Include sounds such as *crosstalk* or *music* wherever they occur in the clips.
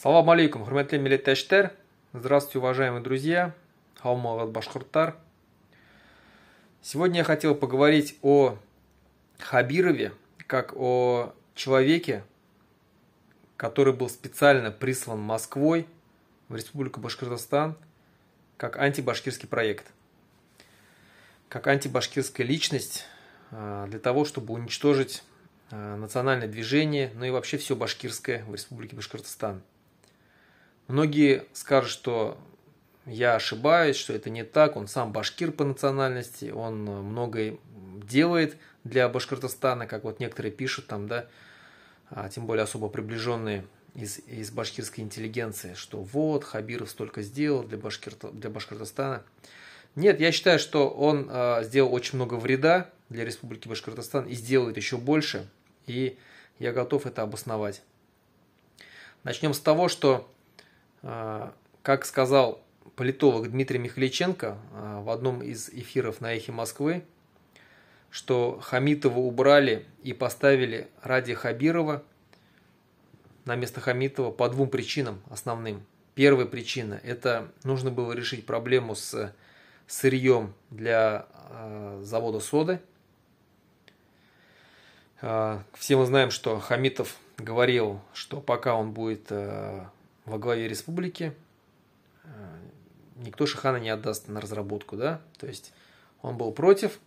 Салам алейкум, хурметли милеттештер. Здравствуйте, уважаемые друзья. Хаумалат Башкуртар. Сегодня я хотел поговорить о Хабирове, как о человеке, который был специально прислан Москвой в Республику Башкортостан как антибашкирский проект, как антибашкирская личность э, для того, чтобы уничтожить э, национальное движение, ну и вообще все башкирское в Республике Башкортостан – Многие скажут, что я ошибаюсь, что это не так, он сам башкир по национальности, он многое делает для Башкортостана, как вот некоторые пишут там, да, а тем более особо приближенные из, из башкирской интеллигенции, что вот, Хабиров столько сделал для, Башкир, для Башкортостана. Нет, я считаю, что он э, сделал очень много вреда для Республики Башкортостан и сделает еще больше, и я готов это обосновать. Начнем с того, что а, как сказал политолог Дмитрий Михаличенко а, в одном из эфиров на «Эхе Москвы», что Хамитова убрали и поставили ради Хабирова на место Хамитова по двум причинам основным. Первая причина – это нужно было решить проблему с сырьем для э, завода соды. Э, все мы знаем, что Хамитов говорил, что пока он будет э, во главе республики э, никто Шахана не отдаст на разработку, да, то есть он был против,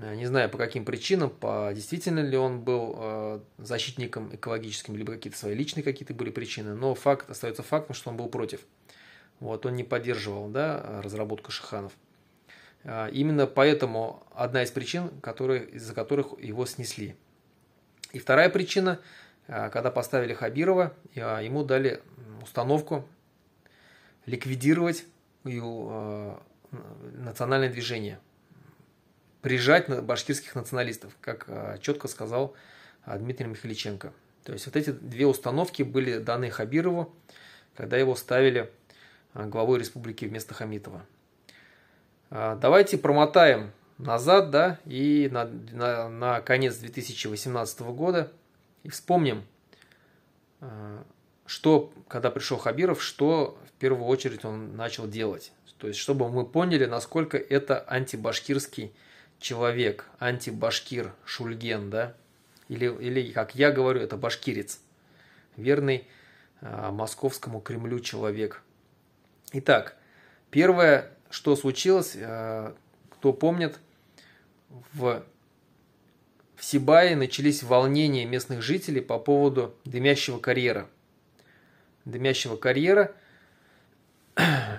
э, не знаю по каким причинам, по действительно ли он был э, защитником экологическим, либо какие-то свои личные какие-то были причины, но факт остается фактом, что он был против. Вот, он не поддерживал да, разработку Шаханов. именно поэтому одна из причин, которые, из-за которых его снесли. И вторая причина – Э, когда поставили Хабирова, э, ему дали установку ликвидировать э, национальное движение, прижать башкирских националистов, как четко сказал Дмитрий Михаличенко. То есть вот эти две установки были даны Хабирову, когда его ставили главой республики вместо Хамитова. Давайте промотаем назад, да, и на, на, на конец 2018 года – и вспомним, э, что, когда пришел Хабиров, что в первую очередь он начал делать. То есть, чтобы мы поняли, насколько это антибашкирский человек, антибашкир, шульген, да, или, или, как я говорю, это башкирец, верный э, московскому Кремлю человек. Итак, первое, что случилось, э, кто помнит, в в Сибае начались волнения местных жителей по поводу дымящего карьера. Дымящего карьера –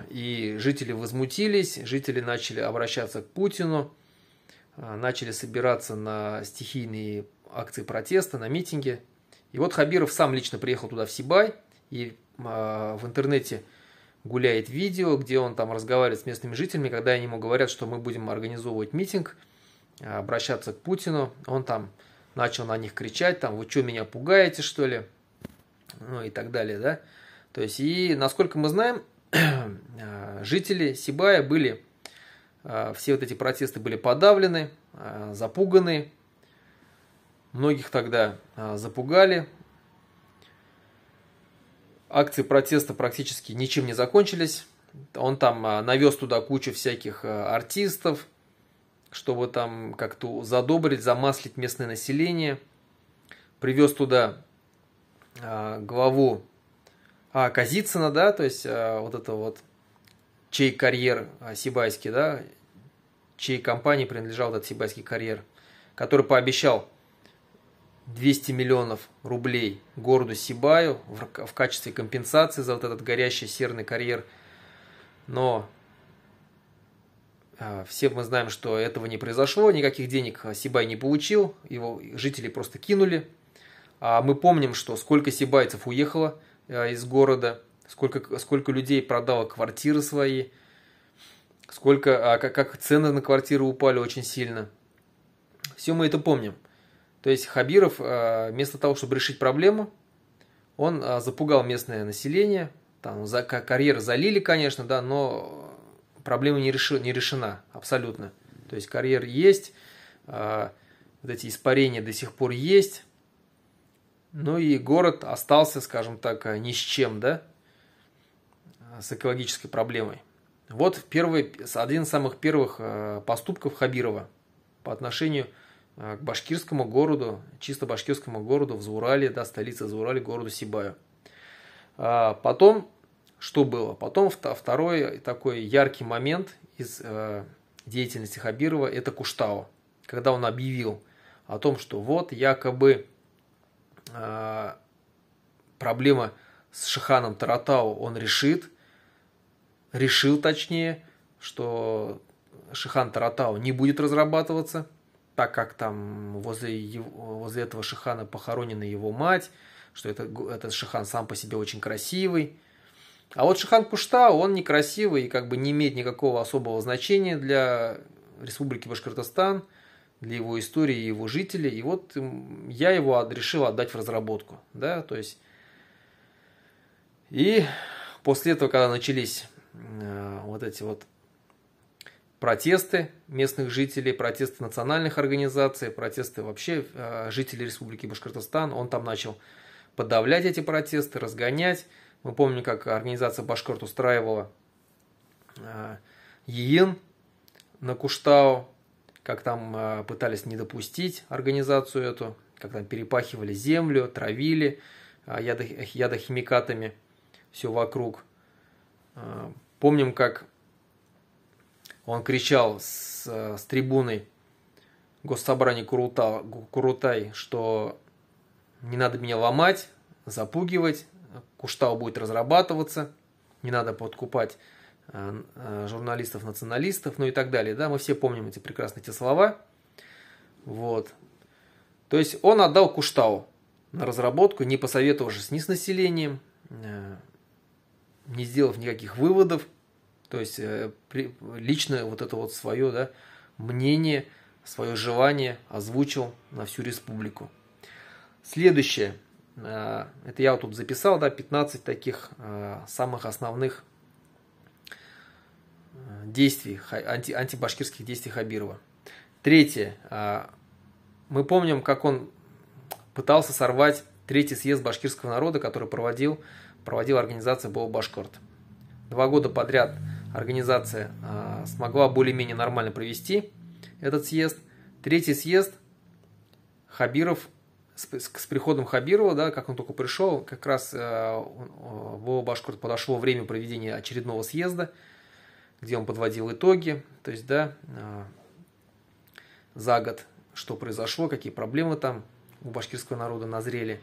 и жители возмутились, жители начали обращаться к Путину, а, начали собираться на стихийные акции протеста, на митинги. И вот Хабиров сам лично приехал туда в Сибай, и а, в интернете гуляет видео, где он там разговаривает с местными жителями, когда они ему говорят, что мы будем организовывать митинг – обращаться к Путину. Он там начал на них кричать, там, вы что, меня пугаете, что ли? Ну и так далее, да? То есть, и насколько мы знаем, *clears throat* жители Сибая были, э, все вот эти протесты были подавлены, э, запуганы, многих тогда э, запугали. Акции протеста практически ничем не закончились. Он там навез туда кучу всяких артистов, чтобы там как-то задобрить, замаслить местное население. Привез туда э, главу а, Казицына, да, то есть э, вот это вот чей карьер э, сибайский, да, чьей компании принадлежал этот сибайский карьер, который пообещал 200 миллионов рублей городу Сибаю в, в качестве компенсации за вот этот горящий серный карьер. Но а, все мы знаем, что этого не произошло, никаких денег Сибай не получил, его жители просто кинули. А мы помним, что сколько сибайцев уехало а, из города, сколько, сколько людей продало квартиры свои, сколько, как, как цены на квартиры упали очень сильно. Все мы это помним. То есть Хабиров, вместо того, чтобы решить проблему, он запугал местное население, там за, карьеры залили, конечно, да, но проблема не, реши, не решена абсолютно. То есть карьер есть, э, вот эти испарения до сих пор есть, ну и город остался, скажем так, а, ни с чем, да, с экологической проблемой. Вот первый, один из самых первых а, поступков Хабирова по отношению к башкирскому городу, чисто башкирскому городу в Заурале, да, столице Заурале, городу Сибаю. Потом что было. Потом второй э, такой яркий момент из э, деятельности Хабирова – это Куштау, когда он объявил о том, что вот якобы э, проблема с Шиханом Таратау он решит, решил точнее, что Шихан Таратау не будет разрабатываться, так как там возле, его, возле этого Шихана похоронена его мать, что это, этот Шихан сам по себе очень красивый, а вот Шихан Пушта, он некрасивый и как бы не имеет никакого особого значения для Республики Башкортостан, для его истории и его жителей. И вот я его решил отдать в разработку. Да? То есть... И после этого, когда начались э, вот эти вот протесты местных жителей, протесты национальных организаций, протесты вообще э, жителей Республики Башкортостан, он там начал подавлять эти протесты, разгонять. Мы помним, как организация Башкорт устраивала э, ЕИН на Куштау, как там э, пытались не допустить организацию эту, как там перепахивали землю, травили э, ядохимикатами все вокруг. Помним, как он кричал с, с трибуны госсобрания Курута, Курутай, что не надо меня ломать, запугивать, Куштау будет разрабатываться, не надо подкупать э, э, журналистов-националистов, ну и так далее. Да, мы все помним эти прекрасные те слова. Вот. То есть он отдал Куштау на разработку, не посоветовавшись ни с населением, э, не сделав никаких выводов, то есть лично вот это вот свое да, мнение, свое желание озвучил на всю республику. Следующее – Э, это я вот тут записал, да, 15 таких э, самых основных э, действий, анти, антибашкирских действий Хабирова. Третье. Мы помним, как он пытался сорвать третий съезд башкирского народа, который проводил, проводила организация Боу Башкорт. Два года подряд организация смогла более-менее нормально провести этот съезд. Третий съезд Хабиров с, приходом Хабирова, да, как он только пришел, как раз э, э Вова подошло время проведения очередного съезда, где он подводил итоги, то есть, да, э, за год, что произошло, какие проблемы там у башкирского народа назрели.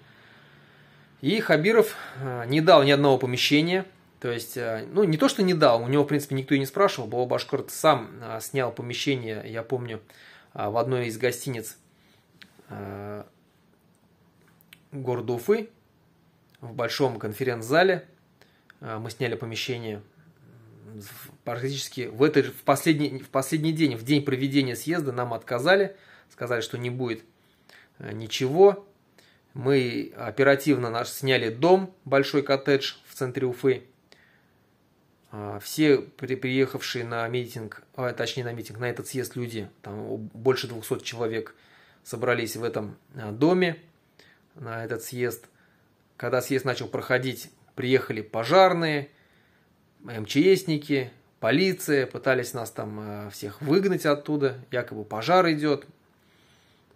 И Хабиров э, не дал ни одного помещения, то есть, ну, не то, что не дал, у него, в принципе, никто и не спрашивал, Вова Башкурт сам снял помещение, я помню, в одной из гостиниц города Уфы в большом конференц-зале. Э, мы сняли помещение практически в, этот в, последний, в последний день, в день проведения съезда нам отказали, сказали, что не будет э, ничего. Мы оперативно наш, сняли дом, большой коттедж в центре Уфы. А, все при, приехавшие на митинг, а, точнее на митинг, на этот съезд люди, там больше 200 человек собрались в этом э, доме на этот съезд. Когда съезд начал проходить, приехали пожарные, МЧСники, полиция, пытались нас там э, всех выгнать оттуда, якобы пожар идет.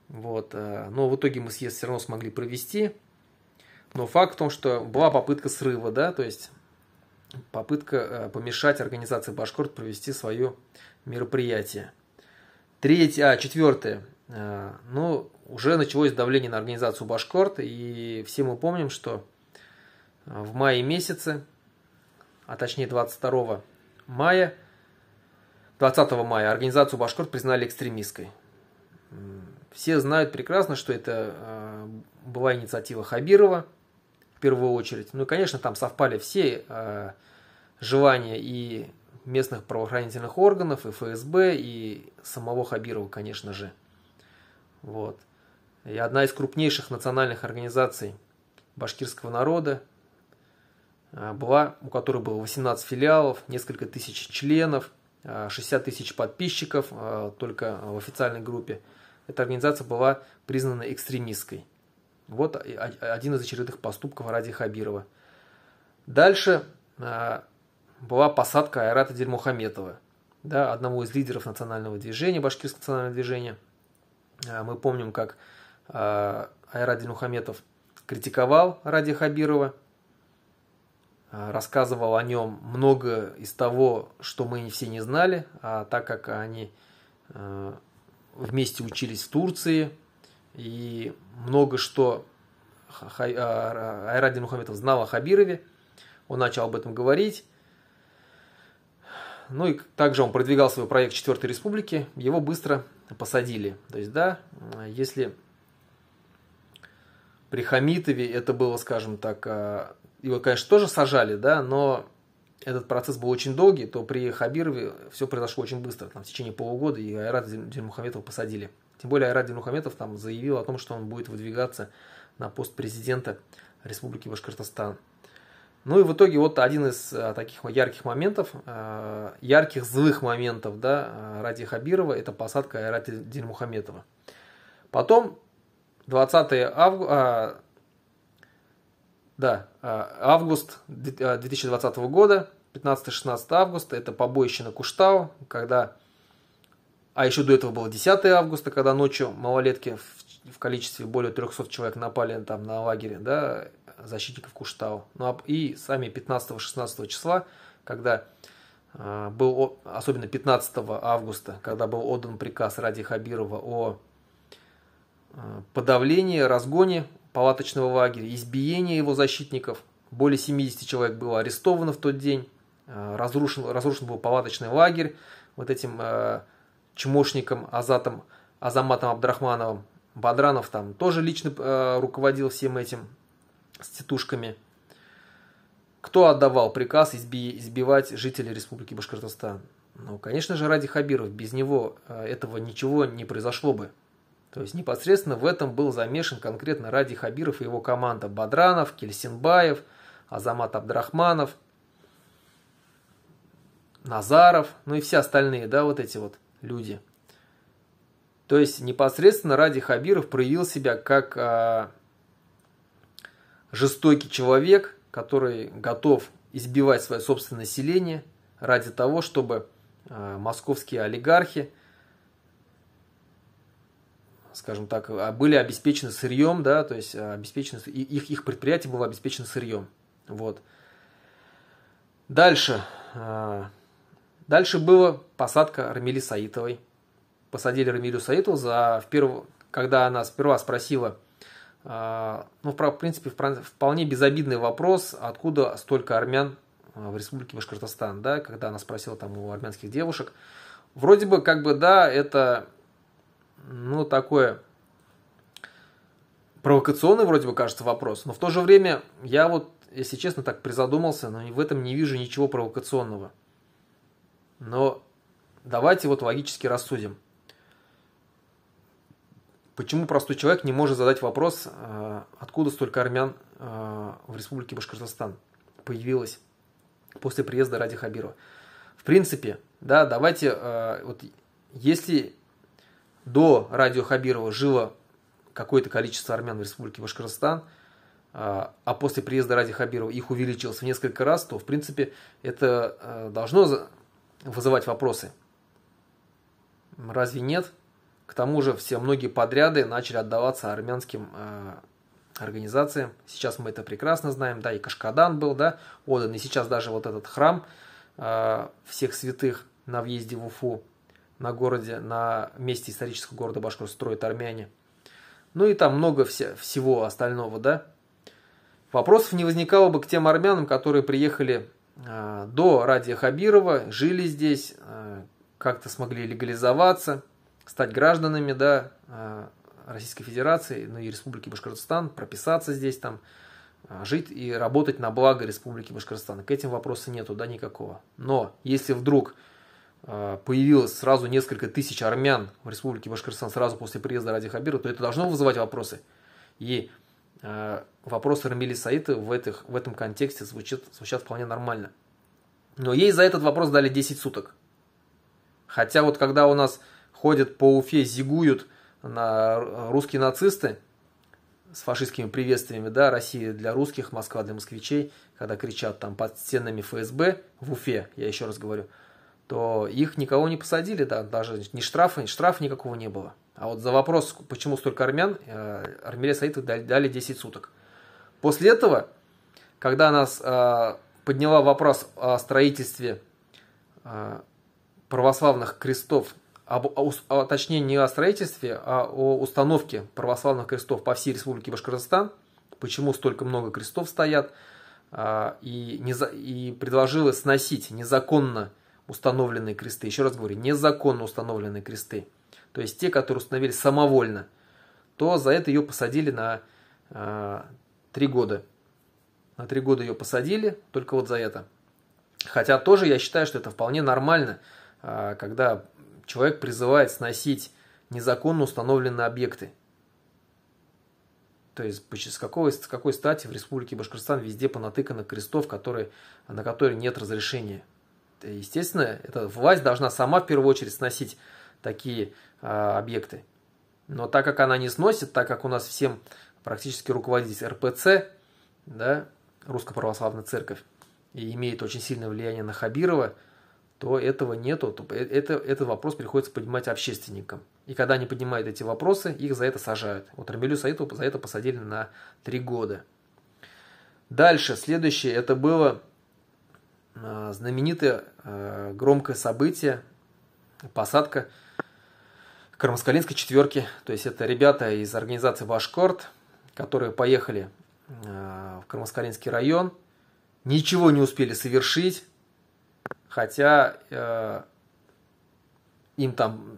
Вот. Э, но в итоге мы съезд все равно смогли провести. Но факт в том, что была попытка срыва, да, то есть попытка э, помешать организации Башкорт провести свое мероприятие. Третье, а, четвертое. Э, Но ну, уже началось давление на организацию Башкорт, и все мы помним, что э, в мае месяце, а точнее 22 мая, 20 мая организацию Башкорт признали экстремистской. Все знают прекрасно, что это э, была инициатива Хабирова в первую очередь. Ну и, конечно, там совпали все желания и местных правоохранительных органов, и ФСБ, и самого Хабирова, конечно же. Вот. И одна из крупнейших национальных организаций башкирского народа, а, была, у которой было 18 филиалов, несколько тысяч членов, 60 а, тысяч подписчиков а, только в официальной группе. Эта организация была признана экстремистской. Вот один из очередных поступков ради Хабирова. Дальше была посадка Айрата Дермухаметова, да, одного из лидеров национального движения, башкирского национального движения – Э, мы помним, как э, Айрадин Мухаметов критиковал Ради Хабирова, э, рассказывал о нем много из того, что мы все не знали, а так как они вместе учились в Турции, и много что Айрадин Мухаметов знал о Хабирове, он начал об этом говорить. Ну и также он продвигал свой проект Четвертой Республики, его быстро посадили. То есть, да, э, если при Хамитове это было, скажем так, э, его, конечно, тоже сажали, да, но этот процесс был очень долгий, то при Хабирове все произошло очень быстро, там, в течение полугода, и Айрат Дельмухаметова посадили. Тем более Айрат Дельмухаметов там заявил о том, что он будет выдвигаться на пост президента Республики Башкортостан. Ну и в итоге вот один из э, таких ярких моментов, э, ярких злых моментов да, э, ради Хабирова, это посадка Айрата Дельмухаметова. Потом 20 а, а, августа, да, август 2020 года, 15-16 августа, это побоище на Куштау, когда, а еще до этого было 10 августа, когда ночью малолетки в, в количестве более 300 человек напали там на лагере, да, защитников Куштау. Ну а и сами 15-16 числа, когда а, был, особенно 15 августа, когда был отдан приказ Ради Хабирова о а, подавлении, разгоне палаточного лагеря, избиении его защитников. Более 70 человек было арестовано в тот день, разрушен, разрушен был палаточный лагерь вот этим чмошником Азатом, Азаматом Абдрахмановым. Бадранов там тоже лично руководил всем этим с тетушками, Кто отдавал приказ изби избивать жителей Республики Башкортостан? Ну, конечно же, ради Хабиров. Без него э, этого ничего не произошло бы. То есть непосредственно в этом был замешан конкретно Ради Хабиров и его команда Бадранов, Кельсинбаев, Азамат Абдрахманов, Назаров, ну и все остальные, да, вот эти вот люди. То есть непосредственно Ради Хабиров проявил себя как а, жестокий человек, который готов избивать свое собственное население ради того, чтобы а, московские олигархи, скажем так, а, были обеспечены сырьем, да, то есть а, обеспечены, их, их предприятие было обеспечено сырьем. Вот. Дальше. Дальше была посадка Рамили Саитовой. Посадили Рамилю Саитову за, в перв... когда она сперва спросила, а, ну, в принципе, вполне безобидный вопрос, откуда столько армян а, в республике Башкортостан, да, когда она спросила там у армянских девушек. Вроде бы, как бы, да, это, ну, такое провокационный, вроде бы, кажется, вопрос, но в то же время я вот, если честно, так призадумался, но в этом не вижу ничего провокационного. Но давайте вот логически рассудим – Почему простой человек не может задать вопрос, э, откуда столько армян э, в республике Башкортостан появилось после приезда Ради Хабирова? В принципе, да, давайте, э, вот если до Радио Хабирова жило какое-то количество армян в республике Башкортостан, а после приезда Ради Хабирова их увеличилось в несколько раз, то, в принципе, это должно вызывать вопросы. Разве нет? К тому же все многие подряды начали отдаваться армянским э, организациям. Сейчас мы это прекрасно знаем, да, и Кашкадан был, да, отдан. И сейчас даже вот этот храм э, всех святых на въезде в Уфу, на городе, на месте исторического города Башкор строят армяне. Ну и там много всего остального, да. Вопросов не возникало бы к тем армянам, которые приехали э, до Радия Хабирова, жили здесь, как-то смогли легализоваться – стать гражданами да, а, Российской Федерации, ну и Республики Башкортостан, прописаться здесь там, а, жить и работать на благо Республики Башкортостан. К этим вопроса нету, да, никакого. Но если вдруг а, появилось сразу несколько тысяч армян в Республике Башкортостан сразу после приезда Ради Хабира, то это должно вызывать вопросы. И вопрос Рамили Саиты в, этих, в этом контексте звучит, звучат вполне нормально. Но ей за этот вопрос дали 10 суток. Хотя вот когда у нас ходят по Уфе, зигуют на русские нацисты с фашистскими приветствиями, да, Россия для русских, Москва для москвичей, когда кричат там под стенами ФСБ в Уфе, я еще раз говорю, то их никого не посадили, да, даже ни штрафа, ни штрафа никакого не было. А вот за вопрос, почему столько армян, э, Армиле дали, дали 10 суток. После этого, когда нас э, подняла вопрос о строительстве э, православных крестов об, о, о, точнее не о строительстве, а о установке православных крестов по всей республике Башкортостан, почему столько много крестов стоят, а, и, не, и предложила сносить незаконно установленные кресты. Еще раз говорю, незаконно установленные кресты, то есть те, которые установили самовольно, то за это ее посадили на а, три года. На три года ее посадили, только вот за это. Хотя тоже я считаю, что это вполне нормально, а, когда человек призывает сносить незаконно установленные объекты. То есть с какой, с какой стати в Республике Башкортостан везде понатыкано крестов, которые, на которые нет разрешения? Э, естественно, эта власть должна сама в первую очередь сносить такие э, объекты. Но так как она не сносит, так как у нас всем практически руководитель РПЦ, да, Русско-Православная Церковь, и имеет очень сильное влияние на Хабирова – то этого нету, то э, это, этот вопрос приходится поднимать общественникам. И когда они поднимают эти вопросы, их за это сажают. Вот Рамилю Саитову за это посадили на три года. Дальше, следующее, это было э, знаменитое э, громкое событие, посадка Кармаскалинской четверки. То есть это ребята из организации ВАШКОРТ, которые поехали э, в Кармаскалинский район, ничего не успели совершить, Хотя э, им там,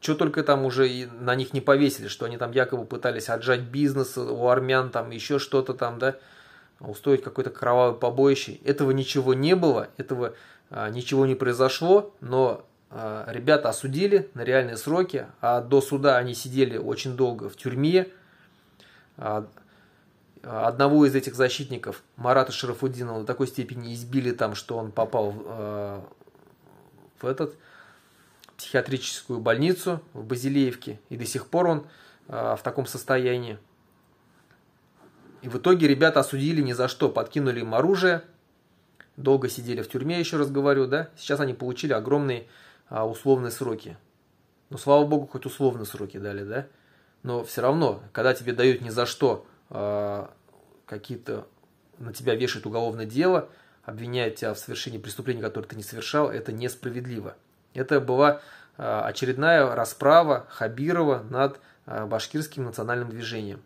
что только там уже на них не повесили, что они там якобы пытались отжать бизнес у армян, там еще что-то там, да, устроить какое-то кровавое побоище. Этого ничего не было, этого э, ничего не произошло, но э, ребята осудили на реальные сроки, а до суда они сидели очень долго в тюрьме, а Э, одного из этих защитников, Марата Шарафуддинова, до такой степени избили там, что он попал э, в этот психиатрическую больницу в Базилеевке. И до сих пор он э, в таком состоянии. И в итоге ребята осудили ни за что, подкинули им оружие, долго сидели в тюрьме, еще раз говорю, да. Сейчас они получили огромные э, условные сроки. Но ну, слава богу, хоть условные сроки дали, да. Но все равно, когда тебе дают ни за что а, какие-то на тебя вешают уголовное дело, обвиняют тебя в совершении преступления, которое ты не совершал, это несправедливо. Это была а, очередная расправа Хабирова над а, башкирским национальным движением,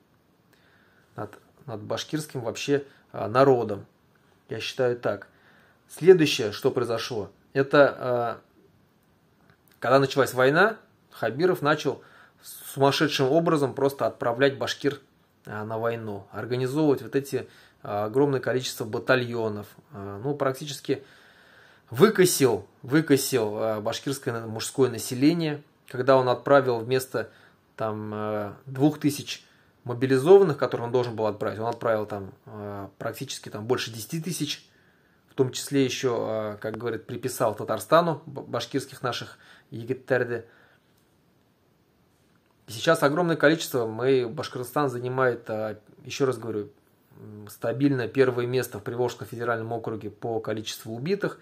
над, над башкирским вообще народом. Я считаю так. Следующее, что произошло, это когда началась война, Хабиров начал сумасшедшим образом просто отправлять башкир Э, на войну, организовывать вот эти э, огромное количество батальонов, э, ну практически выкосил, выкосил башкирское мужское население, когда он отправил вместо там двух тысяч мобилизованных, которых он должен был отправить, он отправил там практически там больше 10 тысяч, в том числе еще, как говорят, приписал Татарстану башкирских наших егиттарды, Сейчас огромное количество, мы, Башкортостан занимает, а, еще раз говорю, стабильно первое место в Приволжском федеральном округе по количеству убитых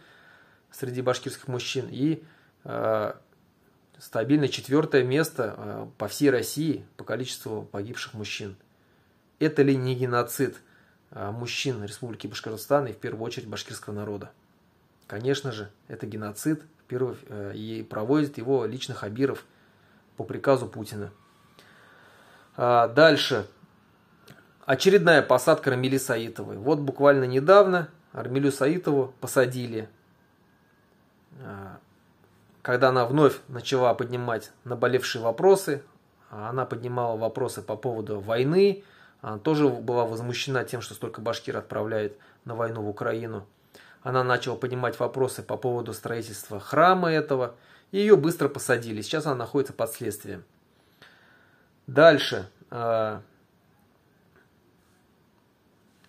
среди башкирских мужчин и э, стабильно четвертое место э, по всей России по количеству погибших мужчин. Это ли не геноцид э, мужчин Республики Башкортостан и в первую очередь башкирского народа? Конечно же, это геноцид, первый, э, и проводит его лично Хабиров – по приказу Путина. А, дальше. Очередная посадка Рамили Саитовой. Вот буквально недавно Армилю Саитову посадили, а, когда она вновь начала поднимать наболевшие вопросы. А, она поднимала вопросы по поводу войны. Она тоже была возмущена тем, что столько башкир отправляет на войну в Украину. Она начала поднимать вопросы по поводу строительства храма этого – ее быстро посадили. Сейчас она находится под следствием. Дальше. А,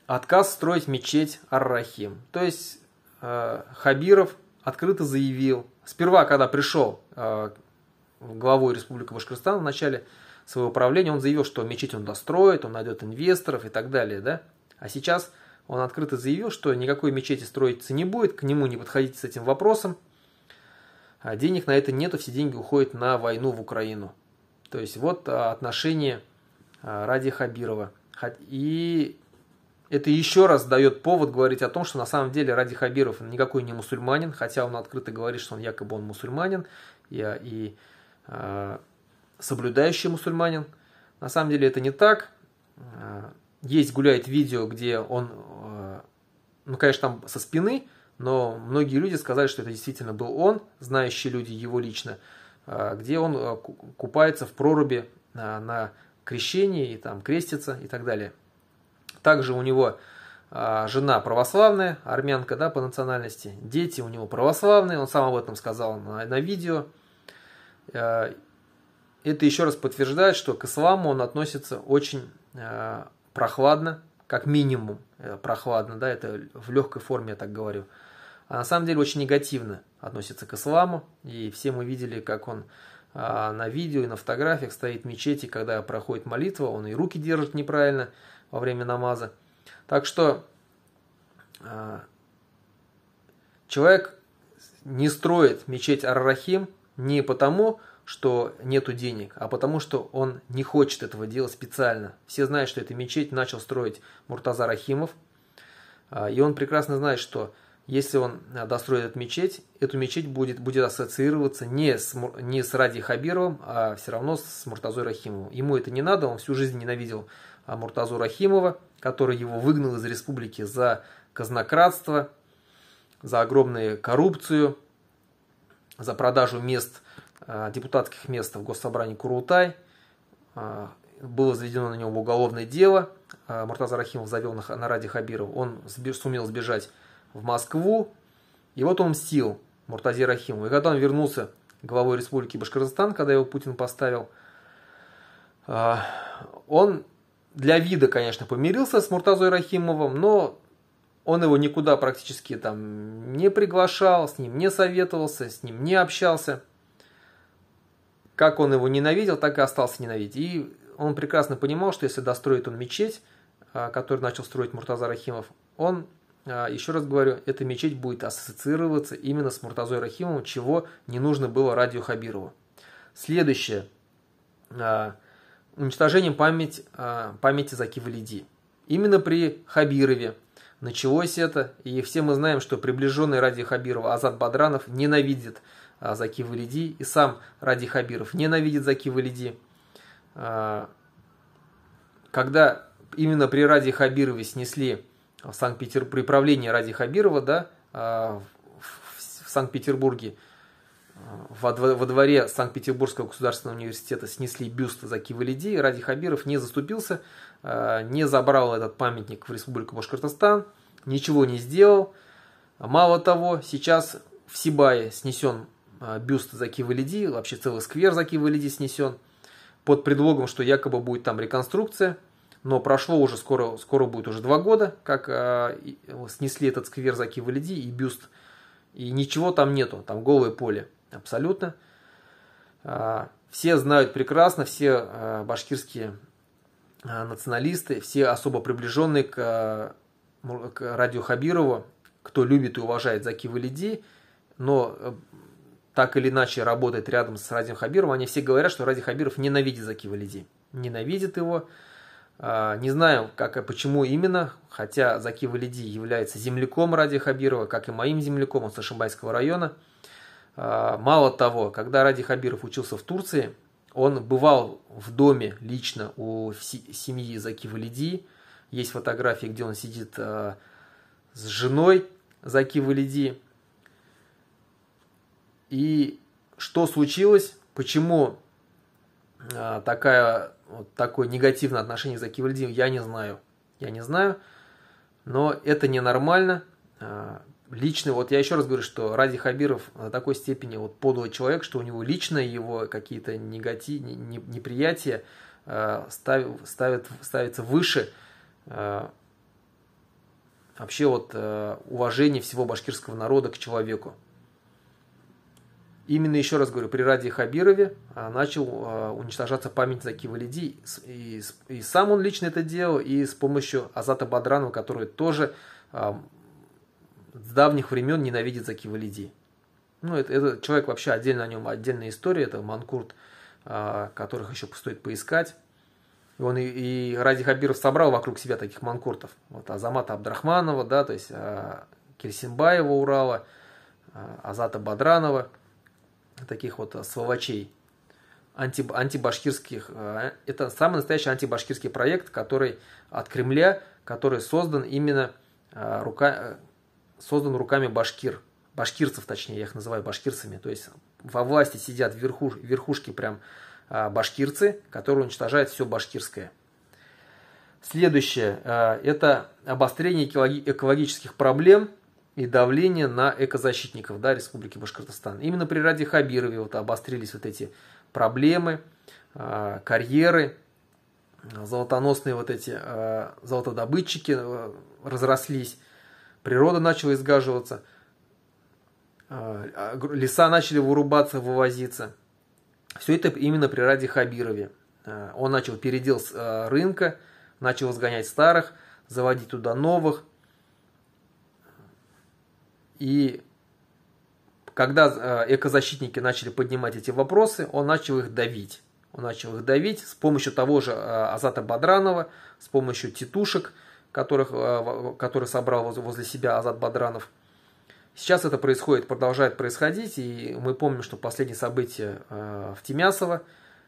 отказ строить мечеть ар То есть а, Хабиров открыто заявил, сперва, когда пришел а, главой Республики Башкортостан в начале своего правления, он заявил, что мечеть он достроит, он найдет инвесторов и так далее, да? А сейчас он открыто заявил, что никакой мечети строиться не будет, к нему не подходить с этим вопросом – а денег на это нету, все деньги уходят на войну в Украину. То есть вот а, отношение а, ради Хабирова. И это еще раз дает повод говорить о том, что на самом деле Ради Хабиров никакой не мусульманин, хотя он открыто говорит, что он якобы он мусульманин и, и а, э, соблюдающий мусульманин. На самом деле это не так. Есть гуляет видео, где он, э, ну, конечно, там со спины, но многие люди сказали, что это действительно был он, знающие люди его лично, а, где он а, купается в проруби а, на крещении, и там крестится и так далее. Также у него жена православная, армянка да, по национальности, дети у него православные, он сам об этом сказал на, на видео. Это еще раз подтверждает, что к исламу он относится очень прохладно, как минимум э, прохладно, да, это в легкой форме я так говорю – а на самом деле очень негативно относится к исламу. И все мы видели, как он а, на видео и на фотографиях стоит в мечети, когда проходит молитва, он и руки держит неправильно во время намаза. Так что а, человек не строит мечеть Ар-Рахим не потому, что нету денег, а потому что он не хочет этого делать специально. Все знают, что эту мечеть начал строить Муртаза Рахимов, а, и он прекрасно знает, что если он э, достроит эту мечеть, эту мечеть будет, будет ассоциироваться не с, не с Ради Хабировым, а все равно с Муртазой Рахимовым. Ему это не надо, он всю жизнь ненавидел а, Муртазу Рахимова, который его выгнал из республики за казнократство, за огромную коррупцию, за продажу мест, а, депутатских мест в Госсобрании Курултай. А, было заведено на него уголовное дело. Муртаза Рахимов завел на, на Ради Хабиров. Он сумел сбежать в Москву, и вот он мстил Муртази Рахиму. И когда он вернулся главой республики Башкортостан, когда его Путин поставил, а, он для вида, конечно, помирился с Муртазой Рахимовым, но он его никуда практически там не приглашал, с ним не советовался, с ним не общался. Как он его ненавидел, так и остался ненавидеть. И он прекрасно понимал, что если достроит он мечеть, а, которую начал строить Муртаза Рахимов, он а, еще раз говорю, эта мечеть будет ассоциироваться именно с Муртазой Рахимовым, чего не нужно было радио Хабирову. Следующее. А, Уничтожение память, а, памяти Заки Валиди. Именно при Хабирове началось это, и все мы знаем, что приближенный Ради Хабирова Азат Бадранов ненавидит Заки Валиди, и сам Ради Хабиров ненавидит Заки Валиди. Когда именно при Ради Хабирове снесли в Санкт-Петербурге, при правлении Ради Хабирова, да, а, в, Санкт-Петербурге, а, во, дворе Санкт-Петербургского государственного университета снесли бюст Закива Лидии, Ради Хабиров не заступился, а, не забрал этот памятник в Республику Башкортостан, ничего не сделал. Мало того, сейчас в Сибае снесен бюст Закива Лидии, вообще целый сквер Закива Лидии снесен, под предлогом, что якобы будет там реконструкция – но прошло уже скоро, скоро будет уже два года, как э, снесли этот сквер за Кивалиди и бюст. И ничего там нету, там голое поле абсолютно. Э, все знают прекрасно, все э, башкирские э, националисты, все особо приближенные к, э, к радио Хабирову, кто любит и уважает Заки Валиди, но э, так или иначе работает рядом с Радио Хабировым, они все говорят, что Ради Хабиров ненавидит Заки Валиди. Ненавидит его, а, не знаю, как и почему именно, хотя Заки Валиди является земляком Ради Хабирова, как и моим земляком, он с района. А, мало того, когда Ради Хабиров учился в Турции, он бывал в доме лично у семьи Заки Валиди. Есть фотографии, где он сидит а, с женой Заки Валиди. И что случилось, почему такая вот такое негативное отношение к Заки Кивальдин, я не знаю. Я не знаю, но это ненормально. А, лично, вот я еще раз говорю, что Ради Хабиров на такой степени вот подлый человек, что у него лично его какие-то негатив, неприятия а, став, ставят, ставятся выше а, вообще вот уважение всего башкирского народа к человеку. Именно, еще раз говорю, при Ради Хабирове а, начал а, уничтожаться память Заки Валиди. И, сам он лично это делал, и с помощью Азата Бадранова, который тоже а, с давних времен ненавидит Заки Валиди. Ну, это, этот человек вообще отдельно о нем, отдельная история. Это Манкурт, которых еще стоит поискать. И он и, и Ради Хабиров собрал вокруг себя таких манкуртов. Вот Азамата Абдрахманова, да, то есть Кирсимбаева Урала, Азата Бадранова – таких вот э, словачей анти, антибашкирских. Э, это самый настоящий антибашкирский проект, который от Кремля, который создан именно э, рука, создан руками башкир. Башкирцев, точнее, я их называю башкирцами. То есть во власти сидят вверху, верхушки прям башкирцы, которые уничтожают все башкирское. Следующее – это обострение экологических проблем – и давление на экозащитников да, Республики Башкортостан. Именно при Раде Хабирове вот обострились вот эти проблемы, а, карьеры, золотоносные вот эти а, золотодобытчики а, разрослись, природа начала изгаживаться, леса начали вырубаться, вывозиться. Все это именно при Раде Хабирове. Он начал передел с рынка, начал сгонять старых, заводить туда новых – и когда э, экозащитники начали поднимать эти вопросы, он начал их давить. Он начал их давить с помощью того же э, Азата Бадранова, с помощью тетушек, которых, э, которые собрал возле себя Азат Бадранов. Сейчас это происходит, продолжает происходить, и мы помним, что последнее событие в Тимясово,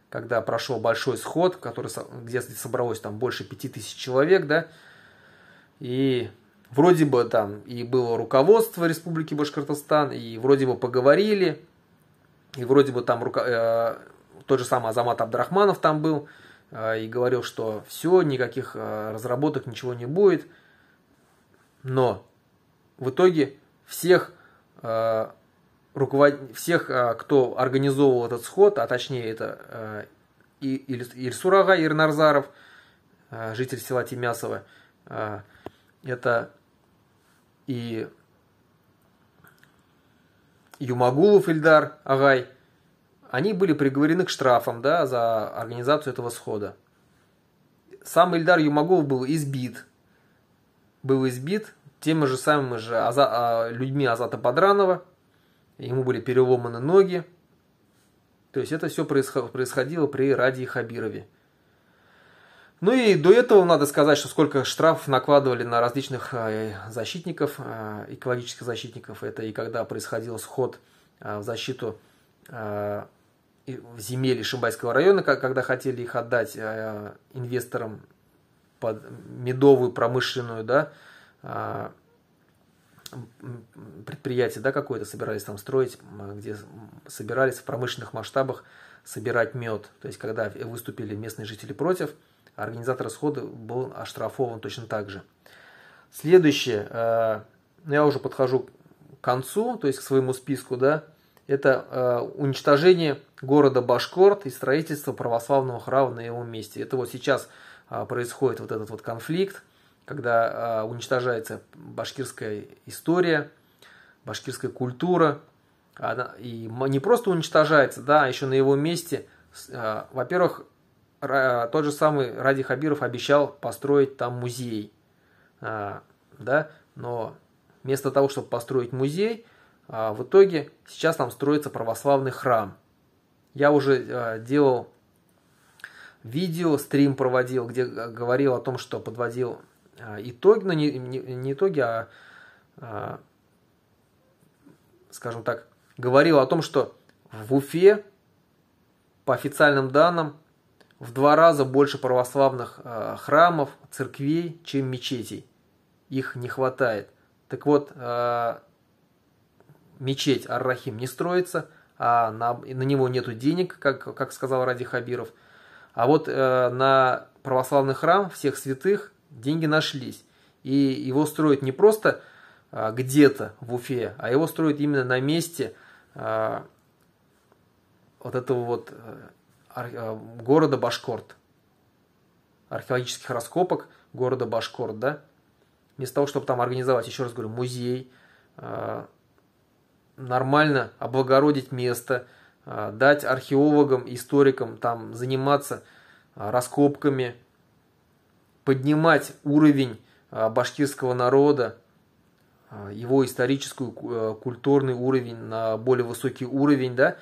когда прошел большой сход, который, где собралось там больше пяти тысяч человек, да, и Вроде бы там и было руководство Республики Башкортостан, и вроде бы поговорили, и вроде бы там руко... э, тот же самый Азамат Абдрахманов там был, э, и говорил, что все, никаких э, разработок, ничего не будет. Но в итоге всех, э, руковод... всех э, кто организовывал этот сход, а точнее это э, Ильсурага Ирнарзаров, э, житель села Тимясово, э, это и Юмагулов Ильдар Агай, они были приговорены к штрафам да, за организацию этого схода. Сам Ильдар Юмагулов был избит. Был избит теми же самыми же Аза, а, людьми Азата Подранова. Ему были переломаны ноги. То есть это все происходило при Радии Хабирове. Ну и до этого надо сказать, что сколько штрафов накладывали на различных э, защитников, э, экологических защитников. Это и когда происходил сход э, в защиту земель Шимбайского района, когда хотели их отдать инвесторам под медовую промышленную, да, предприятие, да, какое-то собирались там строить, где собирались в промышленных масштабах собирать мед. То есть, когда выступили местные жители против – организатор схода был оштрафован точно так же. Следующее, э, ну, я уже подхожу к концу, то есть к своему списку, да, это э, уничтожение города Башкорт и строительство православного храма на его месте. Это вот сейчас э, происходит вот этот вот конфликт, когда уничтожается башкирская история, башкирская культура, и не просто уничтожается, да, а еще на его месте, во-первых, тот же самый Ради Хабиров обещал построить там музей. А, да, но вместо того, чтобы построить музей, а, в итоге сейчас там строится православный храм. Я уже а, делал видео, стрим проводил, где говорил о том, что подводил итоги, ну не, не, не итоги, а, а, скажем так, говорил о том, что в Уфе, по официальным данным, в два раза больше православных э, храмов, церквей, чем мечетей. Их не хватает. Так вот, э, мечеть ар не строится, а на, на него нету денег, как, как сказал Ради Хабиров. А вот э, на православный храм всех святых деньги нашлись. И его строят не просто э, где-то в Уфе, а его строят именно на месте э, вот этого вот э, Э, города Башкорт. Археологических раскопок города Башкорт, да? Вместо того, чтобы там организовать, еще раз говорю, музей, э, нормально облагородить место, э, дать археологам, историкам там заниматься раскопками, поднимать уровень башкирского народа, его историческую, культурный уровень на более высокий уровень, да,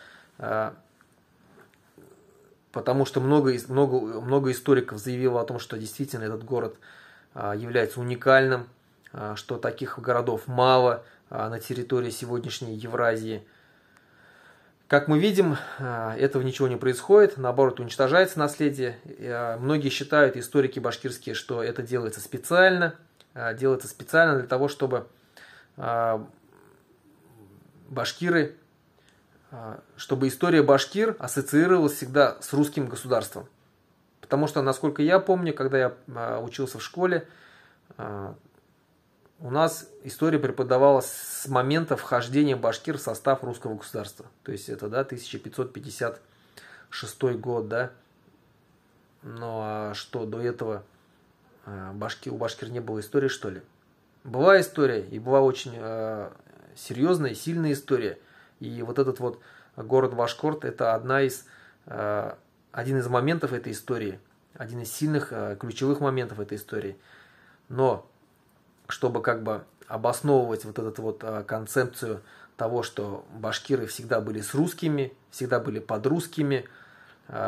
потому что много, много, много историков заявило о том, что действительно этот город а, является уникальным, а, что таких городов мало а, на территории сегодняшней Евразии. Как мы видим, этого ничего не происходит, наоборот, уничтожается наследие. Многие считают, историки башкирские, что это делается специально, делается специально для того, чтобы башкиры а, чтобы история башкир ассоциировалась всегда с русским государством. Потому что, насколько я помню, когда я а, учился в школе, а, у нас история преподавалась с момента вхождения башкир в состав русского государства. То есть это, да, 1556 год, да. Ну а что, до этого башки, у башкир не было истории, что ли? Была история, и была очень э, серьезная, сильная история – и вот этот вот город Башкорт – это одна из, э, один из моментов этой истории, один из сильных э, ключевых моментов этой истории. Но чтобы как бы обосновывать вот эту вот э, концепцию того, что башкиры всегда были с русскими, всегда были под русскими,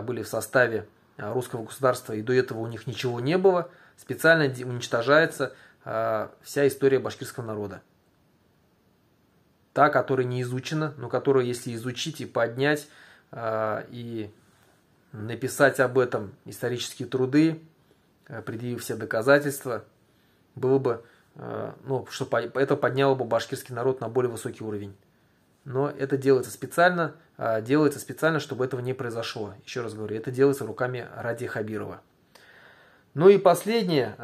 были в составе русского государства, и до этого у них ничего не было, специально уничтожается вся история башкирского народа та, которая не изучена, но которую, если изучить и поднять, а, и написать об этом исторические труды, а, предъявив все доказательства, было бы, а, ну, что это подняло бы башкирский народ на более высокий уровень. Но это делается специально, делается специально, чтобы этого не произошло. Еще раз говорю, это делается руками Ради Хабирова. Ну и последнее,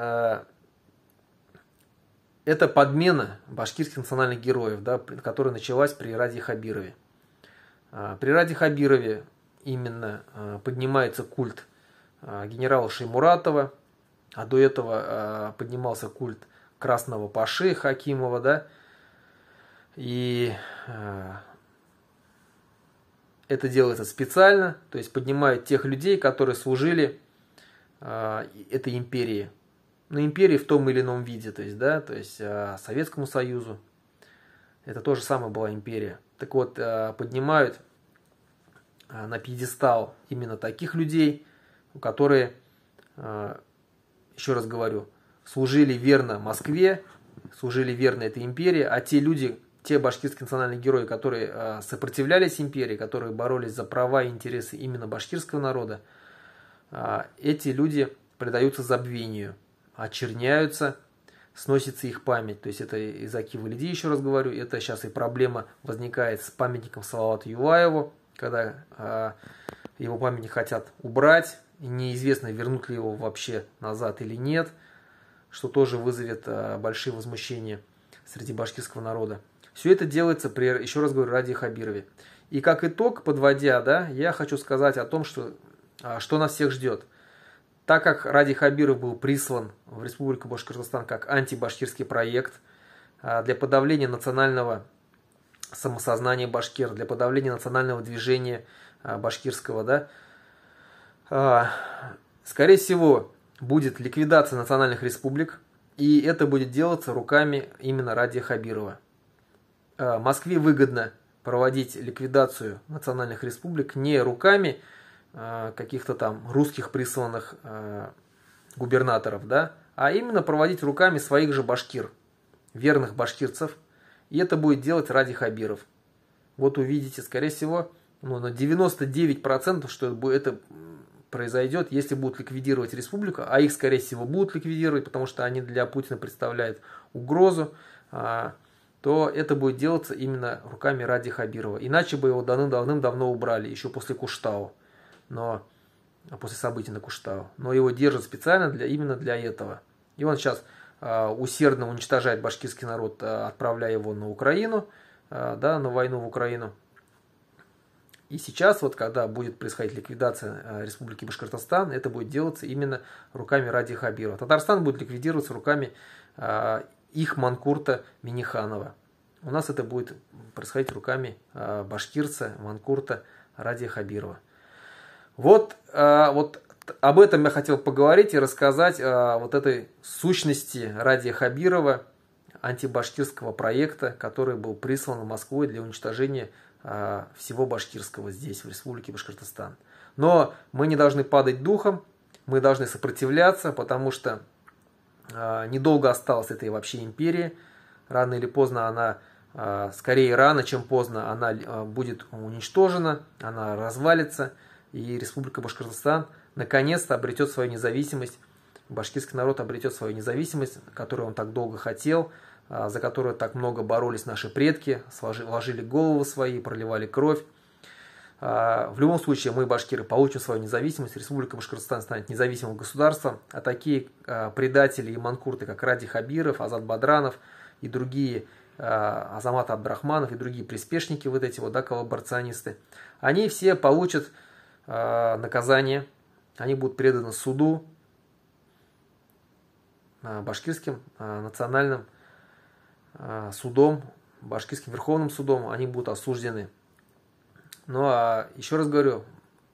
это подмена башкирских национальных героев, да, которая началась при Ради Хабирове. А, при Ради Хабирове именно а, поднимается культ а, генерала Шеймуратова, а до этого поднимался культ Красного Паши Хакимова, да, и это делается специально, то есть поднимают тех людей, которые служили этой империи – на империи в том или ином виде, то есть, да, то есть а Советскому Союзу. Это тоже самая была империя. Так вот, а, поднимают а, на пьедестал именно таких людей, которые, а, еще раз говорю, служили верно Москве, служили верно этой империи, а те люди, те башкирские национальные герои, которые сопротивлялись империи, которые боролись за права и интересы именно башкирского народа, эти люди предаются забвению – очерняются, сносится их память. То есть это из Акива Лиди, еще раз говорю, это сейчас и проблема возникает с памятником Салавату Юлаеву, когда э, его памятник хотят убрать, и неизвестно, вернут ли его вообще назад или нет, что тоже вызовет э, большие возмущения среди башкирского народа. Все это делается, при, еще раз говорю, ради Хабирови. И как итог, подводя, да, я хочу сказать о том, что, а, что нас всех ждет – так как Ради Хабиров был прислан в Республику Башкортостан как антибашкирский проект а, для подавления национального самосознания башкир, для подавления национального движения а, башкирского, да, а, скорее всего, будет ликвидация национальных республик, и это будет делаться руками именно Ради Хабирова. Москве выгодно проводить ликвидацию национальных республик не руками Э, каких-то там русских присланных э, губернаторов, да, а именно проводить руками своих же башкир, верных башкирцев, и это будет делать ради хабиров. Вот увидите, скорее всего, ну, на 99%, что это произойдет, если будут ликвидировать республику, а их, скорее всего, будут ликвидировать, потому что они для Путина представляют угрозу, а, то это будет делаться именно руками ради Хабирова. Иначе бы его давным-давным-давно убрали, еще после Куштау но а, после событий на Куштау. Но его держат специально для, именно для этого. И он сейчас э, усердно уничтожает башкирский народ, э, отправляя его на Украину, э, да, на войну в Украину. И сейчас, вот, когда будет происходить ликвидация э, Республики Башкортостан, это будет делаться именно руками Ради Хабирова. Татарстан будет ликвидироваться руками э, их Манкурта Миниханова. У нас это будет происходить руками э, башкирца Манкурта Ради Хабирова. Вот, э, вот об этом я хотел поговорить и рассказать о э, вот этой сущности Ради Хабирова, антибашкирского проекта, который был прислан в Москву для уничтожения э, всего башкирского здесь, в республике Башкортостан. Но мы не должны падать духом, мы должны сопротивляться, потому что недолго осталась этой вообще империи. Рано или поздно она, скорее рано, чем поздно, она будет уничтожена, она развалится – и Республика Башкортостан наконец-то обретет свою независимость, башкирский народ обретет свою независимость, которую он так долго хотел, а, за которую так много боролись наши предки, сложили, головы свои, проливали кровь. А, в любом случае мы, башкиры, получим свою независимость, Республика Башкортостан станет независимым государством, а такие а, предатели и манкурты, как Ради Хабиров, Азат Бадранов и другие Азамат Абдрахманов и другие приспешники, вот эти вот, да, коллаборационисты, они все получат Э, наказание. Они будут преданы суду э, башкирским э, национальным судом, башкирским верховным судом. Они будут осуждены. Ну а еще раз говорю,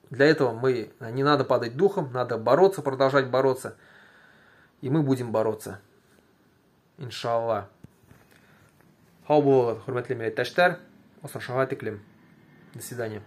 для этого мы не надо падать духом, надо бороться, продолжать бороться. И мы будем бороться. Иншаллах. Хау булалар, хурметли милет До свидания.